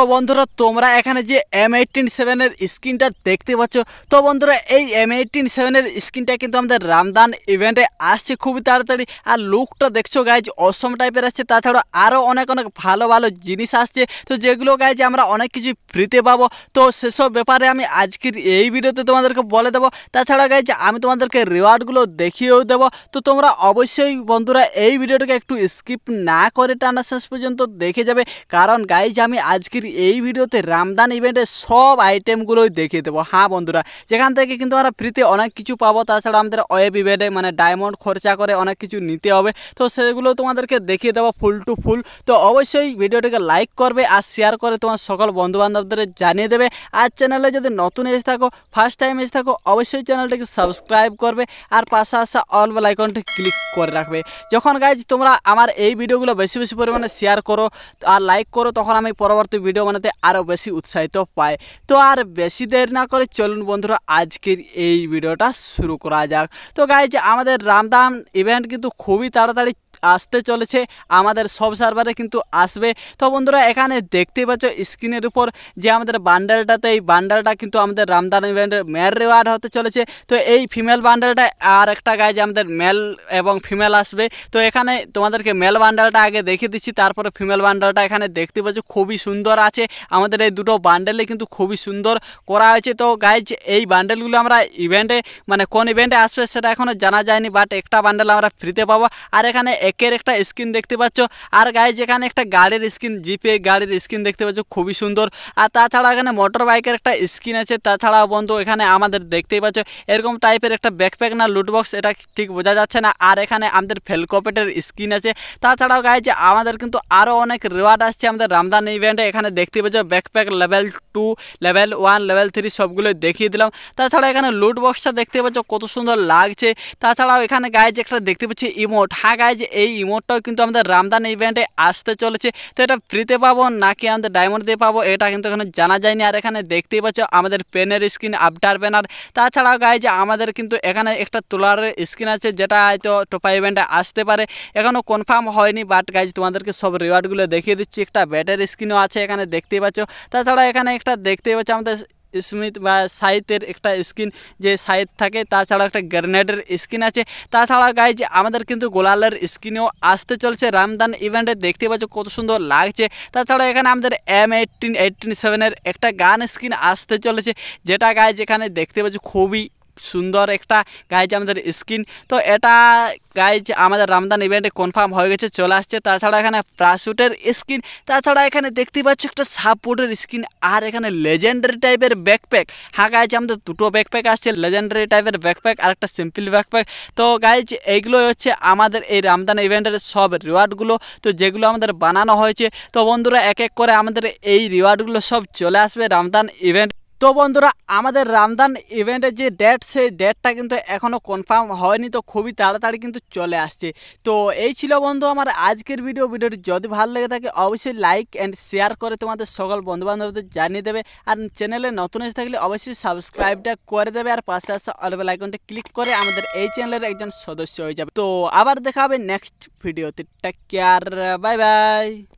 তো বন্ধুরা তোমরা এখানে যে এম এইটিন সেভেনের স্ক্রিনটা দেখতে পাচ্ছ তো বন্ধুরা এই এম এইটিন সেভেনের স্ক্রিনটা কিন্তু আমাদের রামদান ইভেন্টে আসছে খুবই তাড়াতাড়ি আর লুকটা দেখছো গাইজ অসম টাইপের আসছে তাছাড়া আরও অনেক অনেক ভালো ভালো জিনিস আসছে তো যেগুলো গাইজ আমরা অনেক কিছু ফ্রিতে পাবো তো সেসব ব্যাপারে আমি আজকের এই ভিডিওতে তোমাদেরকে বলে দেবো তাছাড়া গাইজ আমি তোমাদেরকে রিওয়ার্ডগুলো দেখিয়েও দেবো তো তোমরা অবশ্যই বন্ধুরা এই ভিডিওটাকে একটু স্কিপ না করে টানা শেষ পর্যন্ত দেখে যাবে কারণ গাইজ আমি আজকের আজকের এই ভিডিওতে রামদান ইভেন্টের সব আইটেমগুলোই দেখিয়ে দেবো হ্যাঁ বন্ধুরা যেখান থেকে কিন্তু আমরা ফ্রিতে অনেক কিছু পাবো তাছাড়া আমাদের ওয়েব ইভেন্টে মানে ডায়মন্ড খরচা করে অনেক কিছু নিতে হবে তো সেগুলো তোমাদেরকে দেখিয়ে দেবো ফুল টু ফুল তো অবশ্যই ভিডিওটিকে লাইক করবে আর শেয়ার করে তোমার সকল বন্ধুবান্ধবদের জানিয়ে দেবে আর চ্যানেলে যদি নতুন এসে থাকো ফার্স্ট টাইম এসে থাকো অবশ্যই চ্যানেলটিকে সাবস্ক্রাইব করবে আর পাশে আসা অল বেল আইকনটি ক্লিক করে রাখবে যখন গাইজ তোমরা আমার এই ভিডিওগুলো বেশি বেশি পরিমাণে শেয়ার করো আর লাইক করো তখন আমি পরবর্তী ভিডিও বানাতে আরও বেশি উৎসাহিত পায় তো আর বেশি দেরি না করে চলুন বন্ধুরা আজকের এই ভিডিওটা শুরু করা যাক তো গাইজ আমাদের রামদাম ইভেন্ট কিন্তু খুবই তাড়াতাড়ি আসতে চলেছে আমাদের সব সার্ভারে কিন্তু আসবে তো বন্ধুরা এখানে দেখতে পাচ্ছ স্ক্রিনের উপর যে আমাদের বান্ডালটাতে এই বান্ডালটা কিন্তু আমাদের রামদান ইভেন্টের মেল রেওয়ার্ড হতে চলেছে তো এই ফিমেল বান্ডালটা আর একটা গায়ে যে আমাদের মেল এবং ফিমেল আসবে তো এখানে তোমাদেরকে মেল বান্ডালটা আগে দেখিয়ে দিচ্ছি তারপরে ফিমেল বান্ডালটা এখানে দেখতে পাচ্ছ খুবই সুন্দর আছে আমাদের এই দুটো বান্ডেলে কিন্তু খুবই সুন্দর করা হয়েছে তো গাইজ এই বান্ডেলগুলো আমরা ইভেন্টে মানে কোন ইভেন্টে আসবে সেটা এখনও জানা যায়নি বাট একটা বান্ডেল আমরা ফ্রিতে পাবো আর এখানে একের একটা স্ক্রিন দেখতে পাচ্ছ আর গায়ে যেখানে একটা গাড়ির স্ক্রিন জিপে গাড়ির স্ক্রিন দেখতে পাচ্ছ খুবই সুন্দর আর তাছাড়া এখানে মোটর বাইকের একটা স্ক্রিন আছে তাছাড়াও বন্ধু এখানে আমাদের দেখতেই পাচ্ছ এরকম টাইপের একটা ব্যাকপ্যাক না লুটবক্স এটা ঠিক বোঝা যাচ্ছে না আর এখানে আমাদের ফেলকপেটের স্ক্রিন আছে তাছাড়াও গায়ে যে আমাদের কিন্তু আরও অনেক রেওয়ার্ড আসছে আমাদের রামদান ইভেন্টে এখানে দেখতে পাচ্ছ backpack level two level one level three সবগুলো দেখিয়ে দিলাম তাছাড়া এখানে লুট বক্সটা দেখতে পাচ্ছ কত সুন্দর লাগছে তাছাড়াও এখানে গায়ে যে একটা দেখতে পাচ্ছি ইমোট হ্যাঁ গায়ে যে এই ইমোটটাও কিন্তু আমাদের রামদান ইভেন্টে আসতে চলেছে তো এটা ফ্রিতে পাবো নাকি আমাদের ডায়মন্ড দিয়ে পাবো এটা কিন্তু এখানে জানা যায়নি আর এখানে দেখতেই পাচ্ছ আমাদের পেনের স্ক্রিন আফটার ব্যানার তাছাড়াও গায়ে যে আমাদের কিন্তু এখানে একটা তোলার স্ক্রিন আছে যেটা হয়তো টোপা ইভেন্টে আসতে পারে এখনও কনফার্ম হয়নি বাট গাইজ তোমাদেরকে সব রিওয়ার্ডগুলো দেখিয়ে দিচ্ছি একটা ব্যাটের স্ক্রিনও আছে এখানে দেখতেই পাচ্ছ তাছাড়া এখানে একটা দেখতেই পাচ্ছ আমাদের স্মিথ বা সাইথের একটা স্কিন যে সাইথ থাকে তাছাড়াও একটা গ্রেনেডের স্কিন আছে তাছাড়া গাইজ আমাদের কিন্তু গোলালের স্কিনেও আসতে চলছে রামদান ইভেন্টে দেখতে পাচ্ছ কত সুন্দর লাগছে তাছাড়া এখানে আমাদের এম এইটিন এইটিন সেভেনের একটা গান স্কিন আসতে চলেছে যেটা গাইজ এখানে দেখতে পাচ্ছ খুবই সুন্দর একটা গাইজ আমাদের স্কিন তো এটা গাইজ আমাদের রামদান ইভেন্টে কনফার্ম হয়ে গেছে চলে আসছে তাছাড়া এখানে প্রাসুটের স্কিন তাছাড়া এখানে দেখতে পাচ্ছ একটা সাপোর্টের স্কিন আর এখানে লেজেন্ডারি টাইপের ব্যাকপ্যাক হ্যাঁ গাইজ আমাদের দুটো ব্যাকপ্যাক আসছে লেজেন্ডারি টাইপের ব্যাকপ্যাক আর একটা সিম্পল ব্যাকপ্যাক তো গাইজ এইগুলোই হচ্ছে আমাদের এই রামদান ইভেন্টের সব রিওয়ার্ডগুলো তো যেগুলো আমাদের বানানো হয়েছে তো বন্ধুরা এক এক করে আমাদের এই রিওয়ার্ডগুলো সব চলে আসবে রামদান ইভেন্ট তো বন্ধুরা আমাদের রামদান ইভেন্টের যে ডেট সেই ডেটটা কিন্তু এখনও কনফার্ম হয়নি তো খুবই তাড়াতাড়ি কিন্তু চলে আসছে তো এই ছিল বন্ধু আমার আজকের ভিডিও ভিডিওটি যদি ভালো লেগে থাকে অবশ্যই লাইক অ্যান্ড শেয়ার করে তোমাদের সকল বন্ধুবান্ধবদের জানিয়ে দেবে আর চ্যানেলে নতুন এসে থাকলে অবশ্যই সাবস্ক্রাইবটা করে দেবে আর পাশে আসা অলবেল আইকনটি ক্লিক করে আমাদের এই চ্যানেলের একজন সদস্য হয়ে যাবে তো আবার দেখা হবে নেক্সট ভিডিওতে টেক কেয়ার বাই বাই